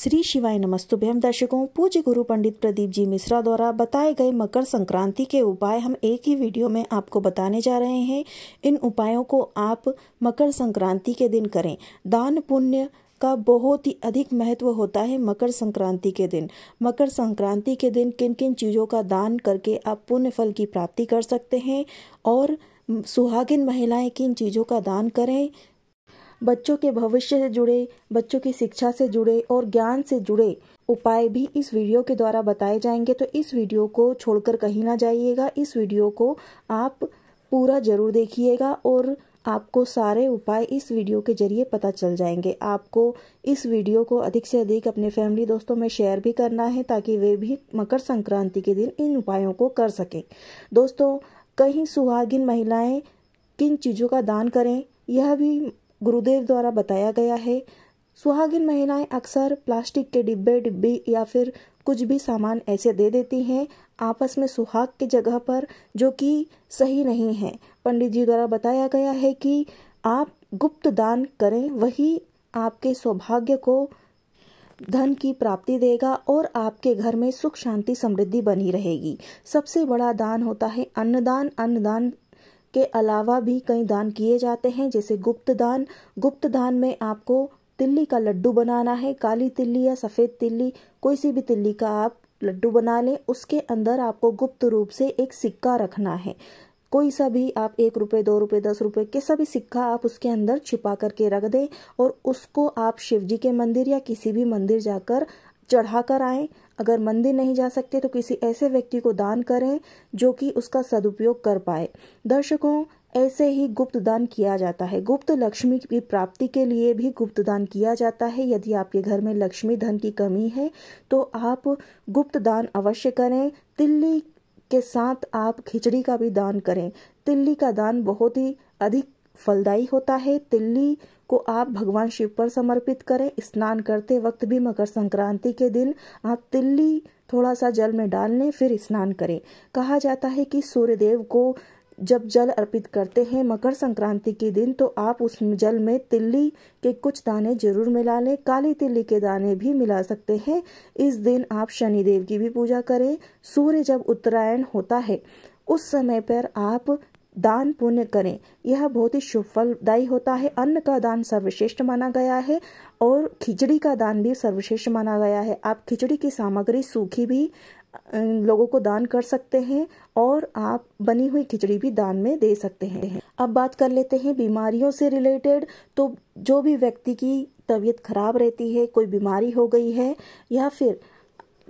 श्री शिवाय भयम दर्शकों पूज्य गुरु पंडित प्रदीप जी मिश्रा द्वारा बताए गए मकर संक्रांति के उपाय हम एक ही वीडियो में आपको बताने जा रहे हैं इन उपायों को आप मकर संक्रांति के दिन करें दान पुण्य का बहुत ही अधिक महत्व होता है मकर संक्रांति के दिन मकर संक्रांति के दिन किन किन चीज़ों का दान करके आप पुण्य फल की प्राप्ति कर सकते हैं और सुहागिन महिलाएं किन चीज़ों का दान करें बच्चों के भविष्य से जुड़े बच्चों की शिक्षा से जुड़े और ज्ञान से जुड़े उपाय भी इस वीडियो के द्वारा बताए जाएंगे तो इस वीडियो को छोड़कर कहीं ना जाइएगा इस वीडियो को आप पूरा जरूर देखिएगा और आपको सारे उपाय इस वीडियो के जरिए पता चल जाएंगे आपको इस वीडियो को अधिक से अधिक अपने फैमिली दोस्तों में शेयर भी करना है ताकि वे भी मकर संक्रांति के दिन इन उपायों को कर सकें दोस्तों कहीं सुहागिन महिलाएं किन चीज़ों का दान करें यह भी गुरुदेव द्वारा बताया गया है सुहागिन महिलाएं अक्सर प्लास्टिक के डिब्बे डिब्बी या फिर कुछ भी सामान ऐसे दे देती हैं आपस में सुहाग की जगह पर जो कि सही नहीं है पंडित जी द्वारा बताया गया है कि आप गुप्त दान करें वही आपके सौभाग्य को धन की प्राप्ति देगा और आपके घर में सुख शांति समृद्धि बनी रहेगी सबसे बड़ा दान होता है अन्नदान अन्नदान के अलावा भी कई दान किए जाते हैं जैसे गुप्त दान गुप्त दान में आपको तिल्ली का लड्डू बनाना है काली तिल्ली या सफ़ेद तिल्ली कोई सी भी तिल्ली का आप लड्डू बना लें उसके अंदर आपको गुप्त रूप से एक सिक्का रखना है कोई सा भी आप एक रुपये दो रुपये दस रुपये कैसा भी सिक्का आप उसके अंदर छिपा करके रख दें और उसको आप शिव जी के मंदिर या किसी भी मंदिर जाकर चढ़ा कर आएँ अगर मंदिर नहीं जा सकते तो किसी ऐसे व्यक्ति को दान करें जो कि उसका सदुपयोग कर पाए दर्शकों ऐसे ही गुप्त दान किया जाता है गुप्त लक्ष्मी की प्राप्ति के लिए भी गुप्त दान किया जाता है यदि आपके घर में लक्ष्मी धन की कमी है तो आप गुप्त दान अवश्य करें तिल्ली के साथ आप खिचड़ी का भी दान करें तिल्ली का दान बहुत ही अधिक फलदायी होता है तिल्ली को आप भगवान शिव पर समर्पित करें स्नान करते वक्त भी मकर संक्रांति के दिन आप तिल्ली थोड़ा सा जल में डाल लें फिर स्नान करें कहा जाता है कि सूर्यदेव को जब जल अर्पित करते हैं मकर संक्रांति के दिन तो आप उस जल में तिल्ली के कुछ दाने जरूर मिला लें काली तिल्ली के दाने भी मिला सकते हैं इस दिन आप शनिदेव की भी पूजा करें सूर्य जब उत्तरायण होता है उस समय पर आप दान पुण्य करें यह बहुत ही शुभ फलदायी होता है अन्न का दान सर्वश्रेष्ठ माना गया है और खिचड़ी का दान भी सर्वश्रेष्ठ माना गया है आप खिचड़ी की सामग्री सूखी भी लोगों को दान कर सकते हैं और आप बनी हुई खिचड़ी भी दान में दे सकते हैं अब बात कर लेते हैं बीमारियों से रिलेटेड तो जो भी व्यक्ति की तबीयत खराब रहती है कोई बीमारी हो गई है या फिर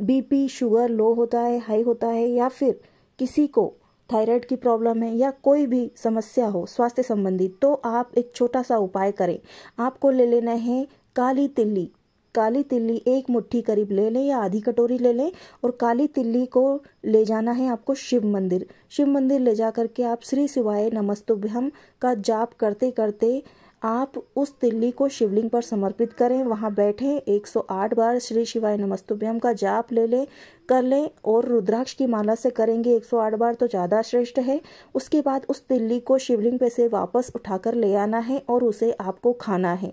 बीपी शुगर लो होता है हाई होता है या फिर किसी को थायराइड की प्रॉब्लम है या कोई भी समस्या हो स्वास्थ्य संबंधी तो आप एक छोटा सा उपाय करें आपको ले लेना है काली तिल्ली काली तिल्ली एक मुट्ठी करीब ले लें या आधी कटोरी ले लें और काली तिल्ली को ले जाना है आपको शिव मंदिर शिव मंदिर ले जा करके आप श्री शिवाय नमस्तुभ्यम का जाप करते करते आप उस तिल्ली को शिवलिंग पर समर्पित करें वहाँ बैठें 108 बार श्री शिवाय नमस्तुभ्यम का जाप ले लें कर लें और रुद्राक्ष की माला से करेंगे 108 बार तो ज़्यादा श्रेष्ठ है उसके बाद उस तिल्ली को शिवलिंग पे से वापस उठाकर ले आना है और उसे आपको खाना है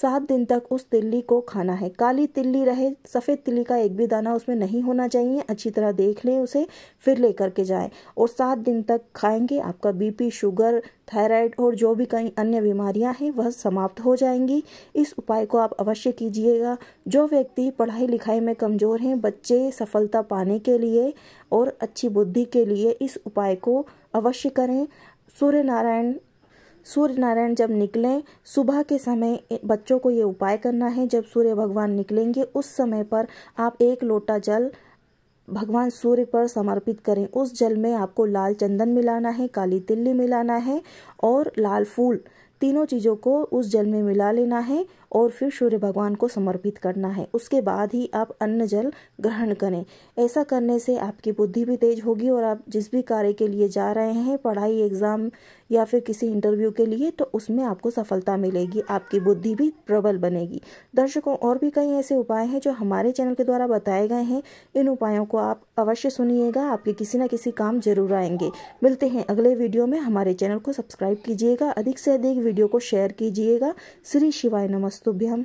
सात दिन तक उस तिल्ली को खाना है काली तिल्ली रहे सफ़ेद तिल्ली का एक भी दाना उसमें नहीं होना चाहिए अच्छी तरह देख लें उसे फिर लेकर के जाएँ और सात दिन तक खाएंगे आपका बीपी शुगर थायराइड और जो भी कई अन्य बीमारियां हैं वह समाप्त हो जाएंगी इस उपाय को आप अवश्य कीजिएगा जो व्यक्ति पढ़ाई लिखाई में कमज़ोर हैं बच्चे सफलता सफलता पाने के लिए और अच्छी बुद्धि के लिए इस उपाय को अवश्य करें सूर्य नारायण सूर्य नारायण जब निकलें सुबह के समय बच्चों को ये उपाय करना है जब सूर्य भगवान निकलेंगे उस समय पर आप एक लोटा जल भगवान सूर्य पर समर्पित करें उस जल में आपको लाल चंदन मिलाना है काली तिल्ली मिलाना है और लाल फूल तीनों चीज़ों को उस जल में मिला लेना है और फिर सूर्य भगवान को समर्पित करना है उसके बाद ही आप अन्न जल ग्रहण करें ऐसा करने से आपकी बुद्धि भी तेज होगी और आप जिस भी कार्य के लिए जा रहे हैं पढ़ाई एग्जाम या फिर किसी इंटरव्यू के लिए तो उसमें आपको सफलता मिलेगी आपकी बुद्धि भी प्रबल बनेगी दर्शकों और भी कई ऐसे उपाय हैं जो हमारे चैनल के द्वारा बताए गए हैं इन उपायों को आप अवश्य सुनिएगा आपके किसी न किसी काम जरूर आएंगे मिलते हैं अगले वीडियो में हमारे चैनल को सब्सक्राइब कीजिएगा अधिक से अधिक वीडियो को शेयर कीजिएगा श्री शिवाय नमस्ते नमस्तुभ्यम